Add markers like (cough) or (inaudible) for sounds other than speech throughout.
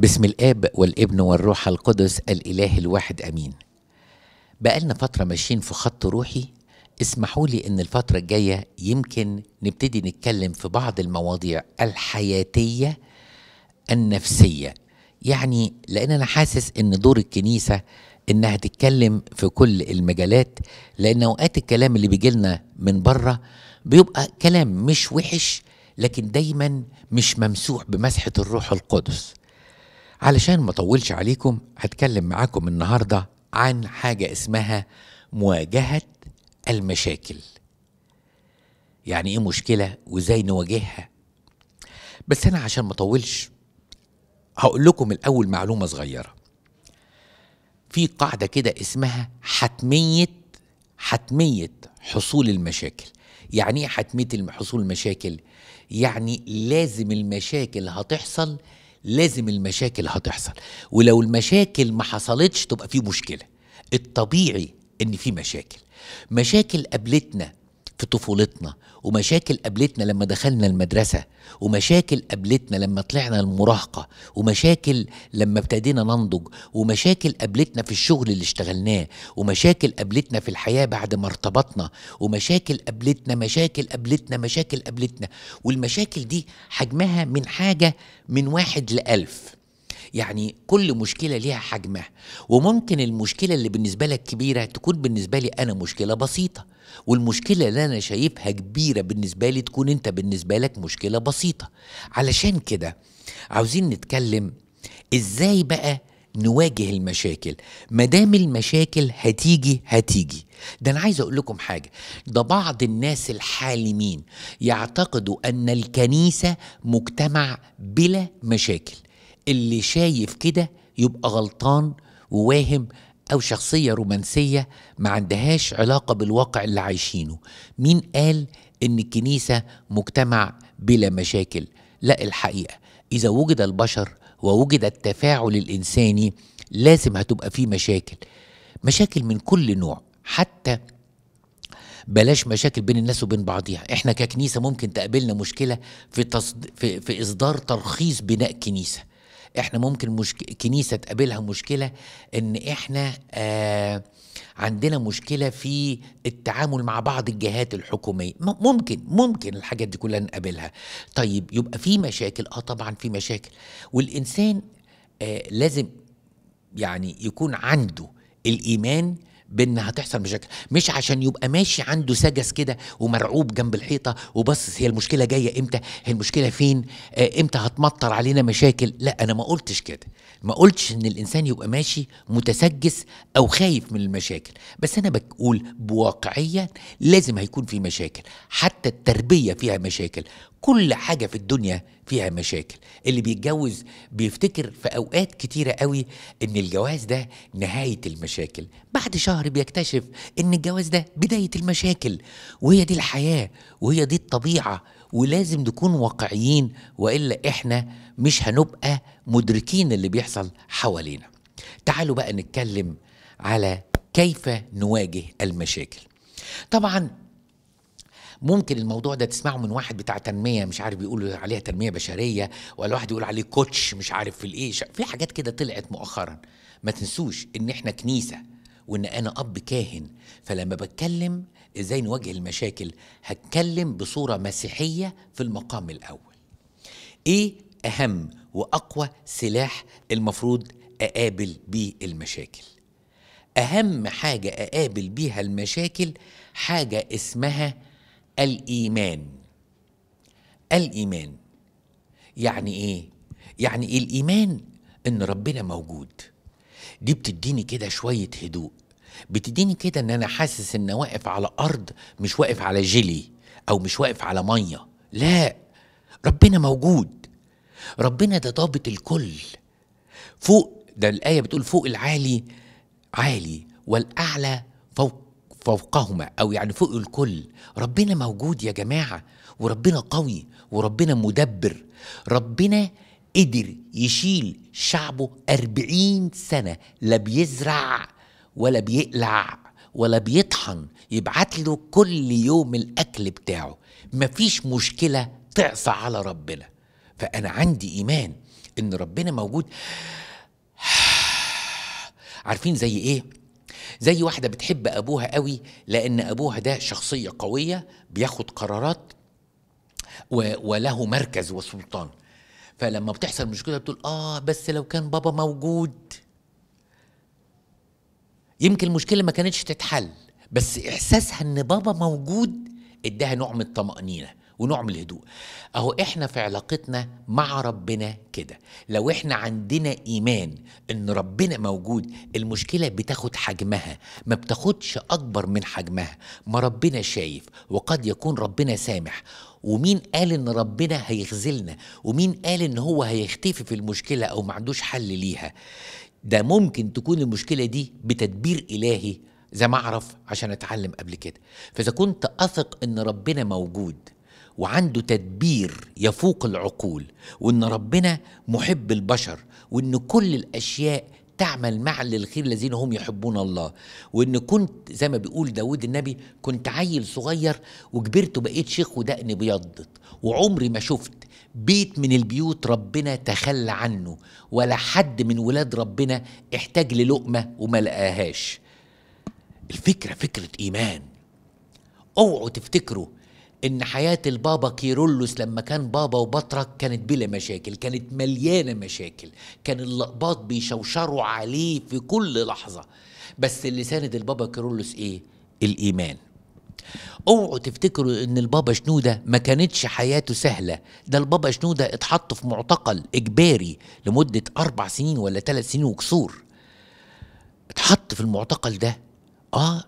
باسم الاب والابن والروح القدس الاله الواحد امين بقالنا فتره ماشيين في خط روحي اسمحوا لي ان الفتره الجايه يمكن نبتدي نتكلم في بعض المواضيع الحياتيه النفسيه يعني لان انا حاسس ان دور الكنيسه انها تتكلم في كل المجالات لان اوقات الكلام اللي بيجي لنا من بره بيبقى كلام مش وحش لكن دايما مش ممسوح بمسحه الروح القدس علشان ما اطولش عليكم هتكلم معاكم النهارده عن حاجه اسمها مواجهه المشاكل يعني ايه مشكله وازاي نواجهها بس انا عشان ما اطولش هقول لكم الاول معلومه صغيره في قاعده كده اسمها حتميه حتميه حصول المشاكل يعني ايه حتميه حصول المشاكل يعني لازم المشاكل هتحصل لازم المشاكل هتحصل ولو المشاكل ما حصلتش تبقى في مشكله الطبيعي ان في مشاكل مشاكل قابلتنا في طفولتنا ومشاكل قابلتنا لما دخلنا المدرسة ومشاكل قابلتنا لما طلعنا المراهقة ومشاكل لما ابتدينا ننضج ومشاكل قابلتنا في الشغل اللي اشتغلناه ومشاكل قابلتنا في الحياة بعد ما ارتبطنا ومشاكل قابلتنا مشاكل قابلتنا مشاكل قابلتنا والمشاكل دي حجمها من حاجة من واحد لألف يعني كل مشكله ليها حجمها وممكن المشكله اللي بالنسبه لك كبيره تكون بالنسبه لي انا مشكله بسيطه والمشكله اللي انا شايفها كبيره بالنسبه لي تكون انت بالنسبه لك مشكله بسيطه علشان كده عاوزين نتكلم ازاي بقى نواجه المشاكل مدام المشاكل هتيجي هتيجي ده انا عايز اقول لكم حاجه ده بعض الناس الحالمين يعتقدوا ان الكنيسه مجتمع بلا مشاكل اللي شايف كده يبقى غلطان وواهم أو شخصية رومانسية ما عندهاش علاقة بالواقع اللي عايشينه مين قال إن الكنيسة مجتمع بلا مشاكل لا الحقيقة إذا وجد البشر ووجد التفاعل الإنساني لازم هتبقى فيه مشاكل مشاكل من كل نوع حتى بلاش مشاكل بين الناس وبين بعضيها احنا ككنيسه ممكن تقابلنا مشكله في, تصد... في... في اصدار ترخيص بناء كنيسه احنا ممكن مشك... كنيسه تقابلها مشكله ان احنا آه عندنا مشكله في التعامل مع بعض الجهات الحكوميه ممكن ممكن الحاجات دي كلها نقابلها طيب يبقى في مشاكل اه طبعا في مشاكل والانسان آه لازم يعني يكون عنده الايمان بان هتحصل مشاكل مش عشان يبقى ماشي عنده سجس كده ومرعوب جنب الحيطه وبص هي المشكله جايه امتى هي المشكله فين آه امتى هتمطر علينا مشاكل لا انا ما قلتش كده ما قلتش ان الانسان يبقى ماشي متسجس او خايف من المشاكل بس انا بقول بواقعيه لازم هيكون في مشاكل حتى التربيه فيها مشاكل كل حاجة في الدنيا فيها مشاكل اللي بيتجوز بيفتكر في أوقات كتيرة قوي إن الجواز ده نهاية المشاكل بعد شهر بيكتشف إن الجواز ده بداية المشاكل وهي دي الحياة وهي دي الطبيعة ولازم نكون واقعيين وإلا إحنا مش هنبقى مدركين اللي بيحصل حوالينا تعالوا بقى نتكلم على كيف نواجه المشاكل طبعا ممكن الموضوع ده تسمعه من واحد بتاع تنميه مش عارف بيقولوا عليها تنميه بشريه ولا واحد يقول عليه كوتش مش عارف في الايه في حاجات كده طلعت مؤخرا ما تنسوش ان احنا كنيسه وان انا اب كاهن فلما بتكلم ازاي نواجه المشاكل هتكلم بصوره مسيحيه في المقام الاول ايه اهم واقوى سلاح المفروض اقابل بيه المشاكل اهم حاجه اقابل بيها المشاكل حاجه اسمها الإيمان الإيمان يعني إيه؟ يعني إيه الإيمان إن ربنا موجود دي بتديني كده شوية هدوء بتديني كده إن أنا حاسس إن واقف على أرض مش واقف على جيلي أو مش واقف على مية لا ربنا موجود ربنا ده ضابط الكل فوق ده الآية بتقول فوق العالي عالي والأعلى فوق فوقهما او يعني فوق الكل ربنا موجود يا جماعه وربنا قوي وربنا مدبر ربنا قدر يشيل شعبه أربعين سنة لا بيزرع ولا بيقلع ولا بيطحن يبعت له كل يوم الأكل بتاعه مفيش مشكلة تعصى على ربنا فأنا عندي إيمان إن ربنا موجود (sighs) عارفين زي إيه؟ زي واحدة بتحب أبوها قوي لأن أبوها ده شخصية قوية بياخد قرارات وله مركز وسلطان فلما بتحصل مشكلة بتقول آه بس لو كان بابا موجود يمكن المشكلة ما كانتش تتحل بس إحساسها إن بابا موجود اداها نوع من الطمأنينة ونوع من الهدوء اهو احنا في علاقتنا مع ربنا كده لو احنا عندنا ايمان ان ربنا موجود المشكله بتاخد حجمها ما بتاخدش اكبر من حجمها ما ربنا شايف وقد يكون ربنا سامح ومين قال ان ربنا هيخذلنا ومين قال ان هو هيختفي في المشكله او ما عندوش حل ليها ده ممكن تكون المشكله دي بتدبير الهي زي ما اعرف عشان اتعلم قبل كده فاذا كنت اثق ان ربنا موجود وعنده تدبير يفوق العقول وان ربنا محب البشر وان كل الاشياء تعمل مع للخير الذين هم يحبون الله وان كنت زي ما بيقول داود النبي كنت عيل صغير وكبرت وبقيت شيخ ودقني بيضت وعمري ما شفت بيت من البيوت ربنا تخلى عنه ولا حد من ولاد ربنا احتاج للقمة وما لقاهاش الفكرة فكرة إيمان اوعوا تفتكروا ان حياه البابا كيرولوس لما كان بابا وبطرك كانت بلا مشاكل كانت مليانه مشاكل كان اللقباط بيشوشروا عليه في كل لحظه بس اللي ساند البابا كيرولوس ايه الايمان اوعوا تفتكروا ان البابا شنودة ما كانتش حياته سهلة ده البابا شنودة اتحط في معتقل اجباري لمدة اربع سنين ولا ثلاث سنين وكسور اتحط في المعتقل ده اه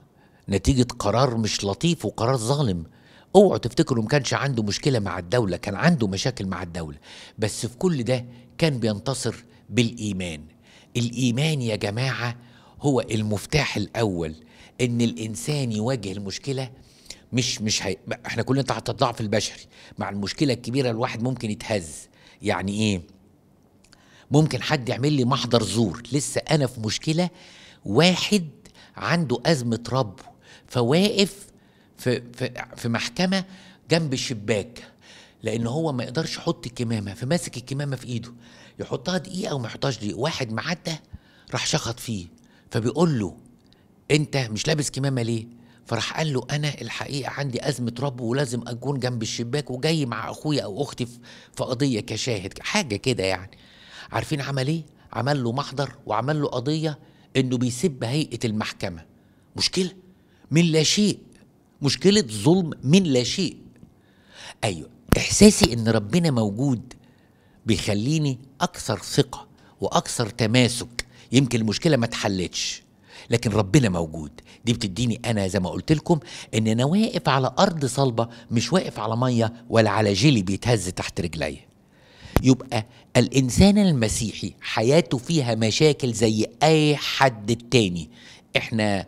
نتيجة قرار مش لطيف وقرار ظالم اوعوا تفتكروا ما كانش عنده مشكله مع الدوله كان عنده مشاكل مع الدوله بس في كل ده كان بينتصر بالايمان الايمان يا جماعه هو المفتاح الاول ان الانسان يواجه المشكله مش مش هي... احنا كلنا تحت الضعف البشري مع المشكله الكبيره الواحد ممكن يتهز يعني ايه ممكن حد يعمل لي محضر زور لسه انا في مشكله واحد عنده ازمه رب فواقف في, في, في محكمه جنب الشباك لان هو ما يقدرش يحط الكمامه فماسك الكمامه في ايده يحطها دقيقه وما يحطهاش دقيقه واحد معدى راح شخط فيه فبيقول له انت مش لابس كمامه ليه فراح قال له انا الحقيقه عندي ازمه رب ولازم اكون جنب الشباك وجاي مع اخويا او اختي في قضيه كشاهد حاجه كده يعني عارفين عمل ايه عمل له محضر وعمل له قضيه انه بيسب هيئه المحكمه مشكله من لا شيء مشكله ظلم من لا شيء ايوه احساسي ان ربنا موجود بيخليني اكثر ثقه واكثر تماسك يمكن المشكله ما اتحلتش لكن ربنا موجود دي بتديني انا زي ما قلت لكم ان انا واقف على ارض صلبه مش واقف على ميه ولا على جيلي بيتهز تحت رجلي يبقى الانسان المسيحي حياته فيها مشاكل زي اي حد التاني احنا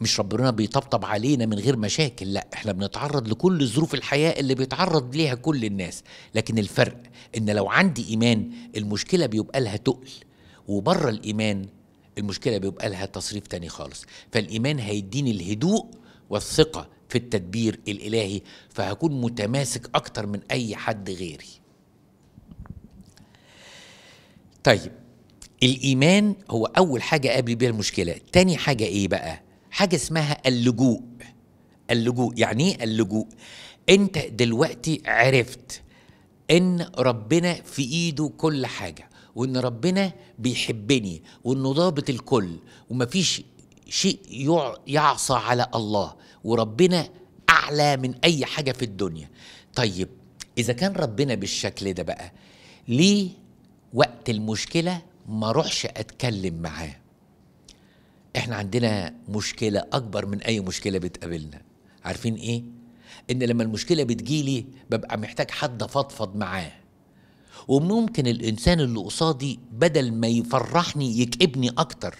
مش ربنا بيطبطب علينا من غير مشاكل لا احنا بنتعرض لكل ظروف الحياة اللي بيتعرض ليها كل الناس لكن الفرق ان لو عندي ايمان المشكلة بيبقى لها تقل وبره الايمان المشكلة بيبقى لها تصريف تاني خالص فالايمان هيديني الهدوء والثقة في التدبير الالهي فهكون متماسك اكتر من اي حد غيري طيب الايمان هو اول حاجة قابل بيها المشكلة تاني حاجة ايه بقى حاجه اسمها اللجوء اللجوء يعني ايه اللجوء انت دلوقتي عرفت ان ربنا في ايده كل حاجه وان ربنا بيحبني وانه ضابط الكل ومفيش شيء يعصى على الله وربنا اعلى من اي حاجه في الدنيا طيب اذا كان ربنا بالشكل ده بقى ليه وقت المشكله ما روحش اتكلم معاه احنا عندنا مشكله اكبر من اي مشكله بتقابلنا عارفين ايه ان لما المشكله بتجيلي ببقى محتاج حد افضفض معاه وممكن الانسان اللي قصادي بدل ما يفرحني يكئبني اكتر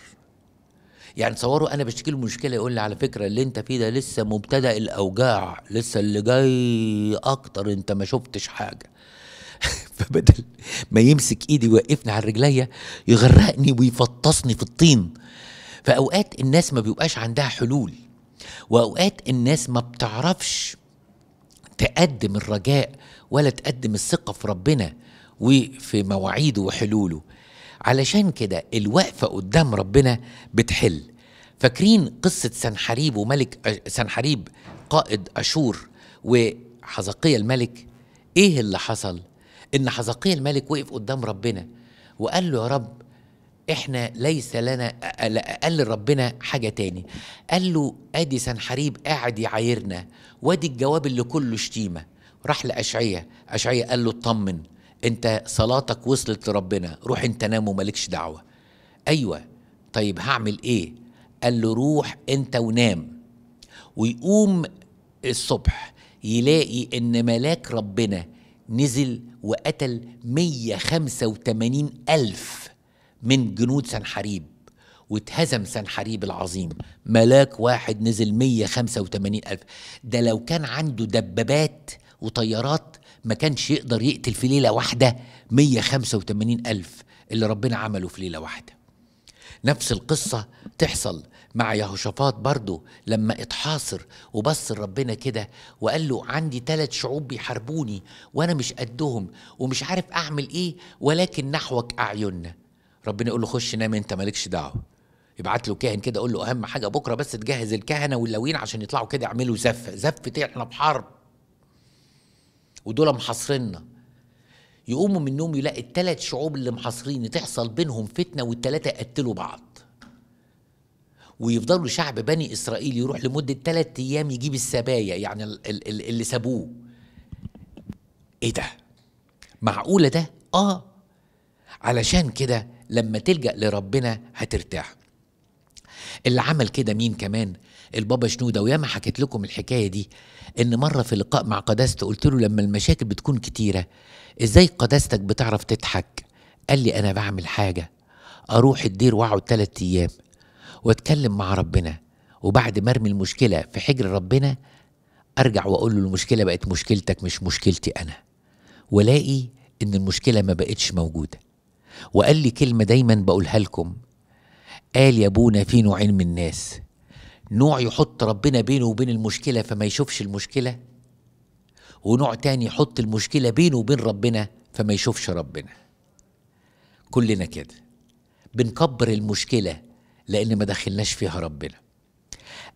يعني صوروا انا بشتكي له مشكله يقول لي على فكره اللي انت فيه ده لسه مبتدا الاوجاع لسه اللي جاي اكتر انت ما شفتش حاجه (laughs) فبدل ما يمسك ايدي ويوقفني على رجليا يغرقني ويفطسني في الطين فاوقات الناس ما بيبقاش عندها حلول واوقات الناس ما بتعرفش تقدم الرجاء ولا تقدم الثقه في ربنا وفي مواعيده وحلوله علشان كده الوقفه قدام ربنا بتحل فاكرين قصه سنحريب وملك سنحريب قائد اشور وحزقية الملك ايه اللي حصل ان حزقية الملك وقف قدام ربنا وقال له يا رب احنا ليس لنا قال لربنا حاجه تاني قال له ادي سنحريب قاعد يعايرنا وادي الجواب اللي كله شتيمه راح لاشعيا اشعيا قال له اطمن انت صلاتك وصلت لربنا روح انت نام ومالكش دعوه ايوه طيب هعمل ايه قال له روح انت ونام ويقوم الصبح يلاقي ان ملاك ربنا نزل وقتل 185 ألف من جنود سنحريب واتهزم سنحريب العظيم ملاك واحد نزل 185 ألف ده لو كان عنده دبابات وطيارات ما كانش يقدر يقتل في ليلة واحدة 185 ألف اللي ربنا عمله في ليلة واحدة نفس القصة تحصل مع يهوشافاط برضه لما اتحاصر وبص ربنا كده وقال له عندي ثلاث شعوب بيحاربوني وانا مش قدهم ومش عارف اعمل ايه ولكن نحوك اعيننا ربنا يقول له خش نام انت مالكش دعوه يبعت له كاهن كده يقول له اهم حاجه بكره بس تجهز الكهنه واللاويين عشان يطلعوا كده يعملوا زفه زفه احنا بحرب ودول محاصريننا يقوموا من النوم يلاقي الثلاث شعوب اللي محاصرين تحصل بينهم فتنه والثلاثه يقتلوا بعض ويفضلوا شعب بني اسرائيل يروح لمده ثلاث ايام يجيب السبايا يعني اللي سابوه ايه ده معقوله ده اه علشان كده لما تلجأ لربنا هترتاح اللي عمل كده مين كمان البابا شنودة وياما حكيت لكم الحكاية دي إن مرة في لقاء مع قداسته قلت له لما المشاكل بتكون كتيرة إزاي قداستك بتعرف تضحك قال لي أنا بعمل حاجة أروح الدير وأقعد ثلاثة أيام وأتكلم مع ربنا وبعد ما أرمي المشكلة في حجر ربنا أرجع وأقول له المشكلة بقت مشكلتك مش مشكلتي أنا ولاقي إن المشكلة ما بقتش موجودة وقال لي كلمة دايما بقولها لكم قال يا ابونا في نوعين من الناس نوع يحط ربنا بينه وبين المشكلة فما يشوفش المشكلة ونوع تاني يحط المشكلة بينه وبين ربنا فما يشوفش ربنا كلنا كده بنكبر المشكلة لأن ما دخلناش فيها ربنا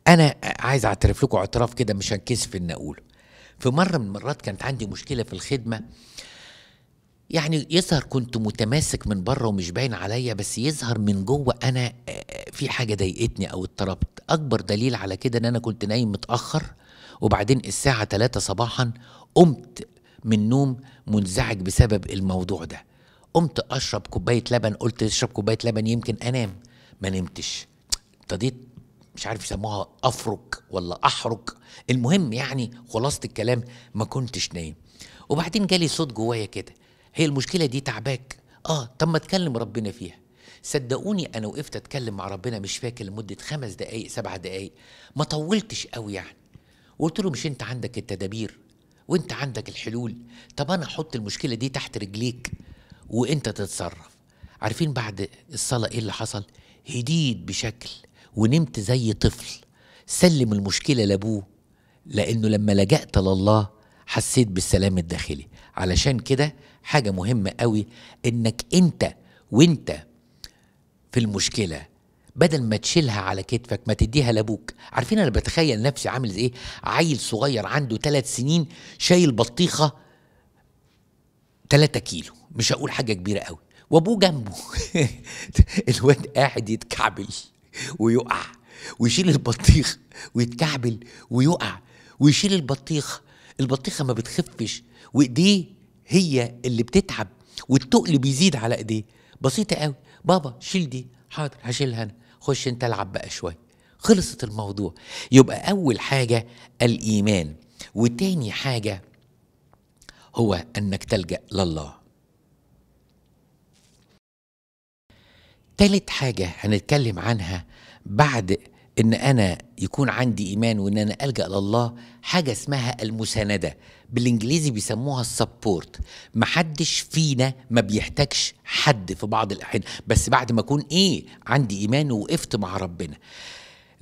أنا عايز أعترف لكم اعتراف كده مش هنكسف إن أقوله في مرة من المرات كانت عندي مشكلة في الخدمة يعني يظهر كنت متماسك من بره ومش باين عليا بس يظهر من جوه انا آه، في حاجه ضايقتني او اضطربت اكبر دليل على كده ان انا كنت نايم متاخر وبعدين الساعه 3 صباحا قمت من نوم منزعج بسبب الموضوع ده قمت اشرب كوبايه لبن قلت اشرب كوبايه لبن يمكن انام ما نمتش ابتديت مش عارف يسموها افرك ولا احرك المهم يعني خلاصه الكلام ما كنتش نايم وبعدين جالي صوت جوايا كده هي المشكله دي تعباك اه طب ما تكلم ربنا فيها صدقوني انا وقفت اتكلم مع ربنا مش فاكر لمده خمس دقائق سبع دقائق ما طولتش قوي يعني وقلت له مش انت عندك التدابير وانت عندك الحلول طب انا احط المشكله دي تحت رجليك وانت تتصرف عارفين بعد الصلاه ايه اللي حصل هديت بشكل ونمت زي طفل سلم المشكله لابوه لانه لما لجأت لله حسيت بالسلام الداخلي علشان كده حاجه مهمه قوي انك انت وانت في المشكله بدل ما تشيلها على كتفك ما تديها لابوك عارفين انا بتخيل نفسي عامل زي ايه عيل صغير عنده ثلاث سنين شايل بطيخه 3 كيلو مش هقول حاجه كبيره قوي وابوه جنبه (laughs) الواد قاعد يتكعبل ويقع ويشيل البطيخ ويتكعبل ويقع ويشيل البطيخ البطيخه ما بتخفش وايديه هي اللي بتتعب والتقل بيزيد على ايديه بسيطه قوي بابا شيل دي حاضر هشيلها انا خش انت العب بقى شويه خلصت الموضوع يبقى اول حاجه الايمان وتاني حاجه هو انك تلجا لله تالت حاجه هنتكلم عنها بعد ان انا يكون عندي ايمان وان انا الجا لله حاجه اسمها المسانده بالانجليزي بيسموها السبورت محدش فينا ما بيحتاجش حد في بعض الاحيان بس بعد ما اكون ايه عندي ايمان ووقفت مع ربنا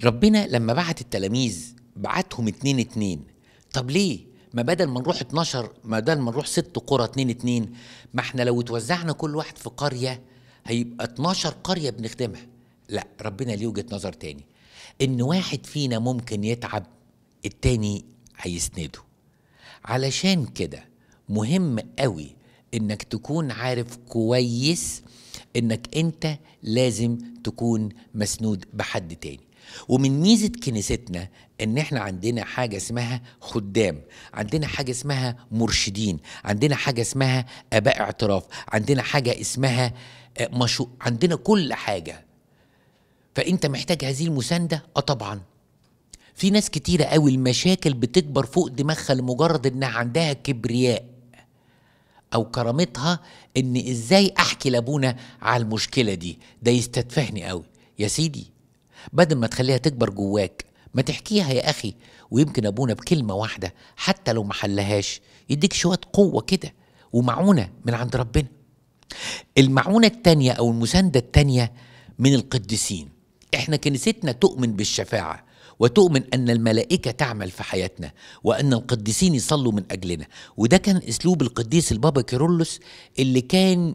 ربنا لما بعت التلاميذ بعتهم اتنين اتنين طب ليه ما بدل ما نروح 12 ما بدل ما نروح ست قرى اتنين اتنين ما احنا لو اتوزعنا كل واحد في قريه هيبقى 12 قريه بنخدمها لا ربنا ليه وجهه نظر تاني ان واحد فينا ممكن يتعب التاني هيسنده علشان كده مهم قوي انك تكون عارف كويس انك انت لازم تكون مسنود بحد تاني ومن ميزة كنيستنا ان احنا عندنا حاجة اسمها خدام عندنا حاجة اسمها مرشدين عندنا حاجة اسمها اباء اعتراف عندنا حاجة اسمها آه، مشو عندنا كل حاجة فانت محتاج هذه المساندة اه طبعا في ناس كتيرة قوي المشاكل بتكبر فوق دماغها لمجرد انها عندها كبرياء او كرامتها ان ازاي احكي لابونا على المشكلة دي ده يستتفهني قوي يا سيدي بدل ما تخليها تكبر جواك ما تحكيها يا اخي ويمكن ابونا بكلمة واحدة حتى لو ما حلهاش يديك شوية قوة كده ومعونة من عند ربنا المعونة التانية او المساندة التانية من القديسين احنا كنيستنا تؤمن بالشفاعة وتؤمن أن الملائكة تعمل في حياتنا وأن القديسين يصلوا من أجلنا وده كان أسلوب القديس البابا كيرلس اللي كان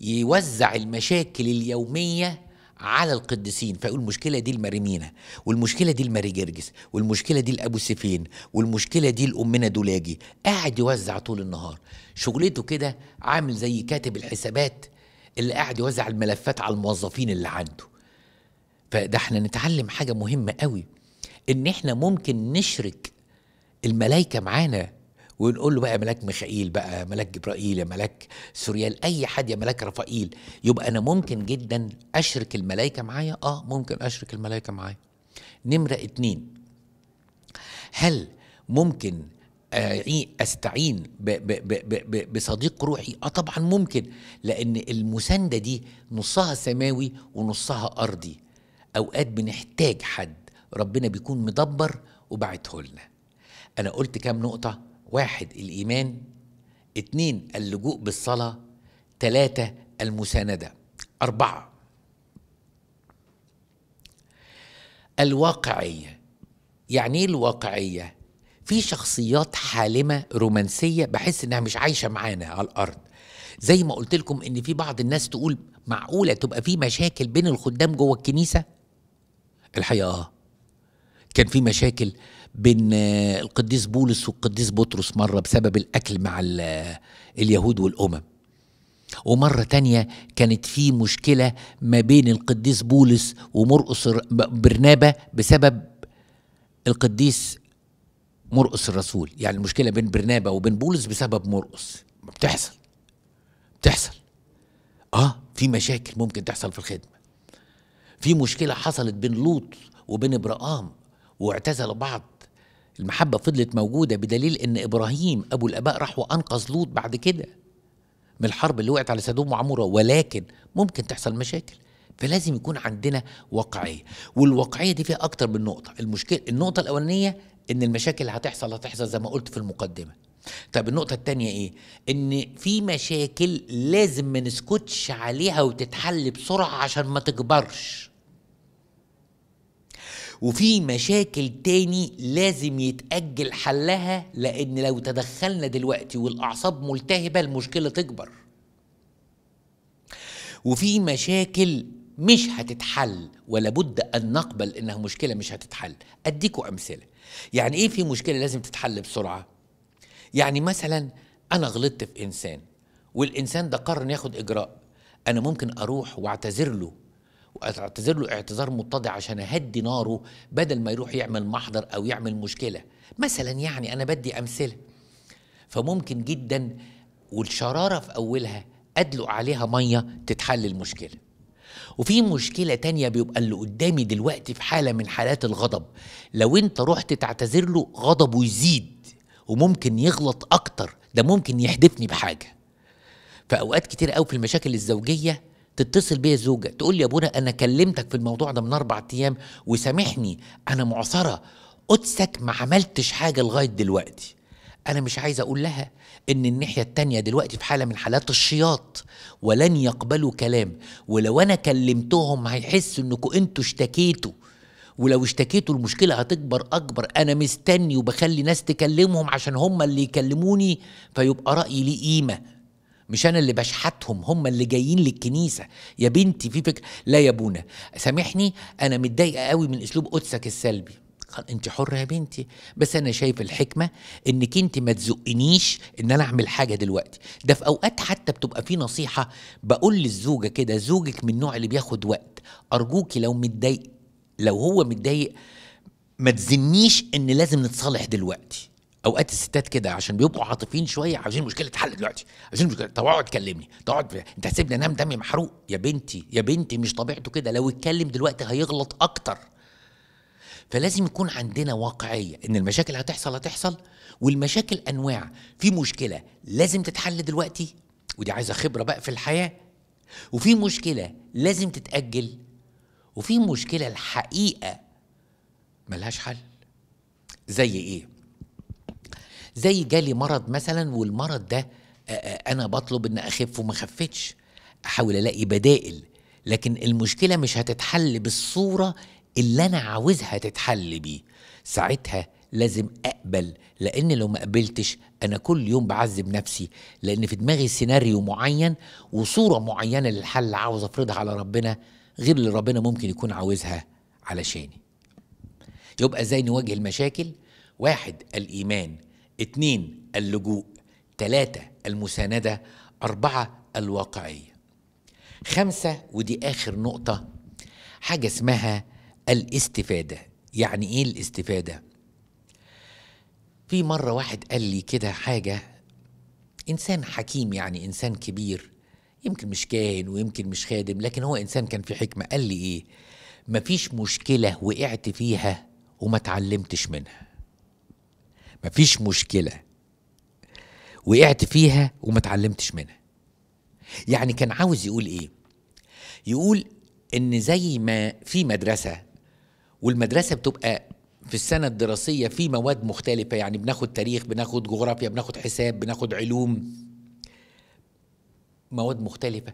يوزع المشاكل اليومية على القديسين فيقول المشكلة دي المريمينة والمشكلة دي لماري جرجس والمشكلة دي لأبو سيفين والمشكلة دي لأمنا دولاجي قاعد يوزع طول النهار شغلته كده عامل زي كاتب الحسابات اللي قاعد يوزع الملفات على الموظفين اللي عنده فده احنا نتعلم حاجة مهمة قوي ان احنا ممكن نشرك الملائكه معانا ونقول له بقى ملاك ميخائيل بقى ملاك جبرائيل يا ملاك سوريال اي حد يا ملاك رفائيل يبقى انا ممكن جدا اشرك الملائكه معايا اه ممكن اشرك الملائكه معايا نمره اتنين هل ممكن استعين بصديق روحي اه طبعا ممكن لان المسانده دي نصها سماوي ونصها ارضي اوقات بنحتاج حد ربنا بيكون مدبر وبعته لنا أنا قلت كام نقطة واحد الإيمان اتنين اللجوء بالصلاة تلاتة المساندة أربعة الواقعية يعني ايه الواقعية؟ في شخصيات حالمة رومانسية بحس انها مش عايشة معانا على الأرض زي ما قلت لكم ان في بعض الناس تقول معقولة تبقى في مشاكل بين الخدام جوه الكنيسة؟ الحقيقة اه كان في مشاكل بين آه، القديس بولس والقديس بطرس مرة بسبب الأكل مع آه، اليهود والأمم ومرة تانية كانت في مشكلة ما بين القديس بولس ومرقص برنابة بسبب القديس مرقص الرسول يعني المشكلة بين برنابة وبين بولس بسبب مرقص بتحصل بتحصل اه في مشاكل ممكن تحصل في الخدمة في مشكلة حصلت بين لوط وبين ابراهام واعتزلوا بعض المحبة فضلت موجودة بدليل إن إبراهيم أبو الآباء راح وأنقذ لوط بعد كده من الحرب اللي وقعت على سدوم وعمورة ولكن ممكن تحصل مشاكل فلازم يكون عندنا واقعية والواقعية دي فيها أكتر من نقطة المشكلة النقطة الأولانية إن المشاكل اللي هتحصل هتحصل زي ما قلت في المقدمة طب النقطة التانية إيه؟ إن في مشاكل لازم ما نسكتش عليها وتتحل بسرعة عشان ما تكبرش وفي مشاكل تاني لازم يتأجل حلها لأن لو تدخلنا دلوقتي والأعصاب ملتهبة المشكلة تكبر وفي مشاكل مش هتتحل ولا بد أن نقبل إنها مشكلة مش هتتحل أديكوا أمثلة يعني إيه في مشكلة لازم تتحل بسرعة يعني مثلا أنا غلطت في إنسان والإنسان ده قرر ياخد إجراء أنا ممكن أروح وأعتذر له واعتذر له اعتذار متضع عشان اهدي ناره بدل ما يروح يعمل محضر او يعمل مشكله مثلا يعني انا بدي امثله فممكن جدا والشراره في اولها ادلق عليها ميه تتحل المشكله وفي مشكله تانية بيبقى اللي قدامي دلوقتي في حاله من حالات الغضب لو انت رحت تعتذر له غضبه يزيد وممكن يغلط اكتر ده ممكن يحدفني بحاجه فاوقات كتير قوي في المشاكل الزوجيه تتصل بيا الزوجه تقول لي يا ابونا انا كلمتك في الموضوع ده من اربع ايام وسامحني انا معصره قدسك ما عملتش حاجه لغايه دلوقتي انا مش عايز اقول لها ان الناحيه التانيه دلوقتي في حاله من حالات الشياط ولن يقبلوا كلام ولو انا كلمتهم هيحسوا انكم انتوا اشتكيتوا ولو اشتكيتوا المشكله هتكبر اكبر انا مستني وبخلي ناس تكلمهم عشان هم اللي يكلموني فيبقى رايي ليه قيمه مش انا اللي بشحتهم هم اللي جايين للكنيسه يا بنتي في فكره لا يا ابونا سامحني انا متضايقه قوي من اسلوب قدسك السلبي قال انت حره يا بنتي بس انا شايف الحكمه انك انت ما تزقنيش ان انا اعمل حاجه دلوقتي ده في اوقات حتى بتبقى في نصيحه بقول للزوجه كده زوجك من النوع اللي بياخد وقت ارجوكي لو متضايق لو هو متضايق ما تزنيش ان لازم نتصالح دلوقتي اوقات الستات كده عشان بيبقوا عاطفيين شويه عايزين المشكله تتحل دلوقتي عايزين المشكله طب اقعد كلمني طب اقعد انت هتسيبني انام دمي محروق يا بنتي يا بنتي مش طبيعته كده لو اتكلم دلوقتي هيغلط اكتر فلازم يكون عندنا واقعيه ان المشاكل هتحصل هتحصل والمشاكل انواع في مشكله لازم تتحل دلوقتي ودي عايزه خبره بقى في الحياه وفي مشكله لازم تتاجل وفي مشكله الحقيقه ملهاش حل زي ايه زي جالي مرض مثلا والمرض ده انا بطلب ان اخف وما خفتش احاول الاقي بدائل لكن المشكله مش هتتحل بالصوره اللي انا عاوزها تتحل بيه ساعتها لازم اقبل لان لو ما قبلتش انا كل يوم بعذب نفسي لان في دماغي سيناريو معين وصوره معينه للحل عاوز افرضها على ربنا غير اللي ربنا ممكن يكون عاوزها علشاني يبقى ازاي نواجه المشاكل واحد الايمان اتنين اللجوء تلاتة المساندة أربعة الواقعية خمسة ودي آخر نقطة حاجة اسمها الاستفادة يعني إيه الاستفادة؟ في مرة واحد قال لي كده حاجة إنسان حكيم يعني إنسان كبير يمكن مش كاهن ويمكن مش خادم لكن هو إنسان كان في حكمة قال لي إيه مفيش مشكلة وقعت فيها وما اتعلمتش منها مفيش مشكله وقعت فيها وما اتعلمتش منها يعني كان عاوز يقول ايه يقول ان زي ما في مدرسه والمدرسه بتبقى في السنة الدراسية في مواد مختلفة يعني بناخد تاريخ بناخد جغرافيا بناخد حساب بناخد علوم مواد مختلفة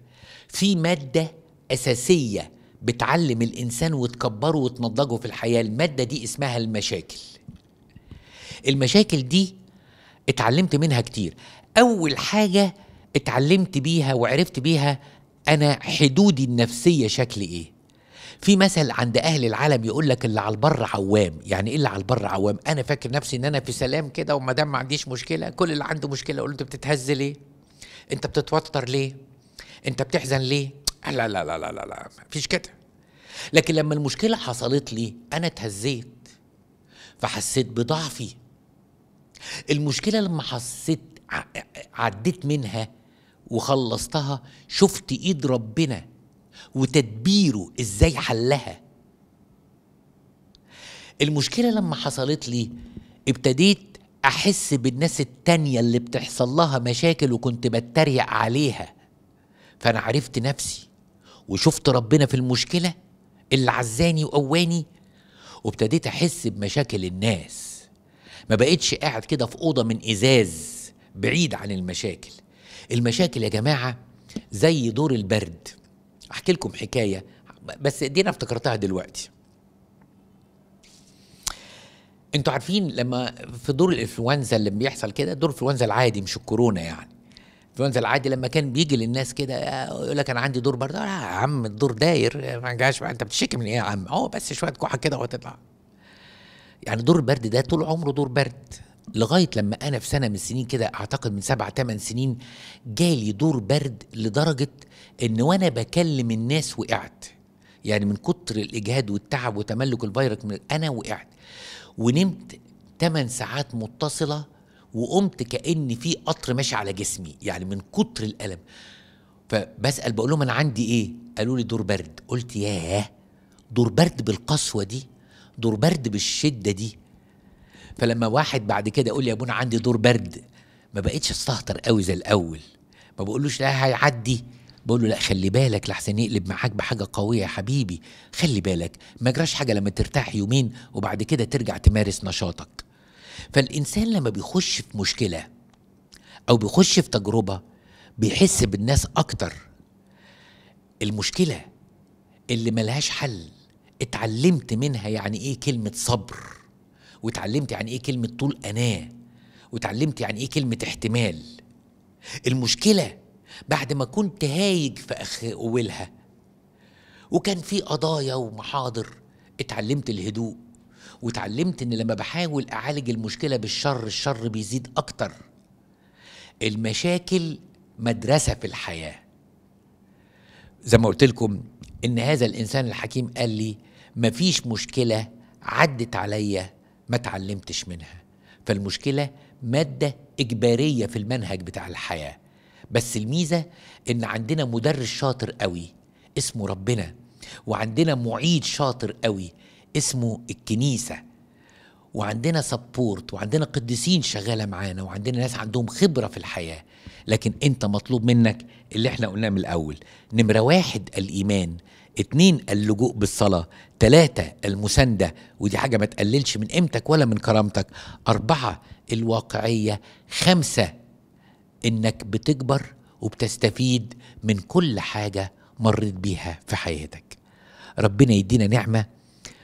في مادة أساسية بتعلم الإنسان وتكبره وتنضجه في الحياة المادة دي اسمها المشاكل المشاكل دي اتعلمت منها كتير اول حاجه اتعلمت بيها وعرفت بيها انا حدودي النفسيه شكل ايه في مثل عند اهل العالم يقول لك اللي على البر عوام يعني ايه اللي على البر عوام انا فاكر نفسي ان انا في سلام كده وما دام ما عنديش مشكله كل اللي عنده مشكله يقول انت بتتهز ليه انت بتتوتر ليه انت بتحزن ليه لا لا لا لا لا, لا. مفيش كده لكن لما المشكله حصلت لي انا اتهزيت فحسيت بضعفي المشكله لما حسيت عديت منها وخلصتها شفت ايد ربنا وتدبيره ازاي حلها المشكله لما حصلت لي ابتديت احس بالناس التانيه اللي بتحصل لها مشاكل وكنت بتريق عليها فانا عرفت نفسي وشفت ربنا في المشكله اللي عزاني وقواني وابتديت احس بمشاكل الناس ما بقتش قاعد كده في اوضه من ازاز بعيد عن المشاكل المشاكل يا جماعه زي دور البرد احكي لكم حكايه بس دي انا افتكرتها دلوقتي انتوا عارفين لما في دور الانفلونزا اللي بيحصل كده دور الانفلونزا العادي مش الكورونا يعني الانفلونزا العادي لما كان بيجي للناس كده يقول لك انا عندي دور برد آه يا عم الدور داير ما جاش انت بتشتكي من ايه يا عم هو بس شويه كحه كده وهتطلع يعني دور البرد ده طول عمره دور برد لغايه لما انا في سنه من السنين كده اعتقد من سبع ثمان سنين جالي دور برد لدرجه ان وانا بكلم الناس وقعت يعني من كتر الاجهاد والتعب وتملك الفيروس من انا وقعت ونمت ثمان ساعات متصله وقمت كان في قطر ماشي على جسمي يعني من كتر الالم فبسال بقول لهم انا عندي ايه قالوا لي دور برد قلت ياه دور برد بالقسوه دي دور برد بالشده دي فلما واحد بعد كده يقول لي يا ابونا عندي دور برد ما بقتش استهتر قوي زي الاول ما بقولوش لا هيعدي بقول له لا خلي بالك لحسن يقلب معاك بحاجه قويه يا حبيبي خلي بالك ما جراش حاجه لما ترتاح يومين وبعد كده ترجع تمارس نشاطك فالانسان لما بيخش في مشكله او بيخش في تجربه بيحس بالناس اكتر المشكله اللي ملهاش حل اتعلمت منها يعني ايه كلمه صبر واتعلمت يعني ايه كلمه طول اناه واتعلمت يعني ايه كلمه احتمال المشكله بعد ما كنت هايج في أخ اولها وكان في قضايا ومحاضر اتعلمت الهدوء واتعلمت ان لما بحاول اعالج المشكله بالشر الشر بيزيد اكتر المشاكل مدرسه في الحياه زي ما قلت لكم ان هذا الانسان الحكيم قال لي مفيش مشكله عدت عليا ما اتعلمتش منها فالمشكله ماده اجباريه في المنهج بتاع الحياه بس الميزه ان عندنا مدرس شاطر قوي اسمه ربنا وعندنا معيد شاطر قوي اسمه الكنيسه وعندنا سبورت وعندنا قديسين شغاله معانا وعندنا ناس عندهم خبره في الحياه لكن انت مطلوب منك اللي احنا قلناه من الاول نمره واحد الايمان اتنين اللجوء بالصلاة تلاتة المساندة ودي حاجة ما تقللش من قيمتك ولا من كرامتك أربعة الواقعية خمسة إنك بتكبر وبتستفيد من كل حاجة مريت بيها في حياتك ربنا يدينا نعمة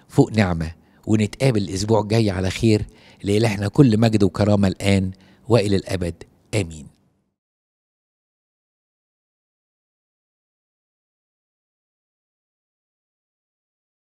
فوق نعمة ونتقابل الأسبوع الجاي على خير لإلهنا كل مجد وكرامة الآن وإلى الأبد آمين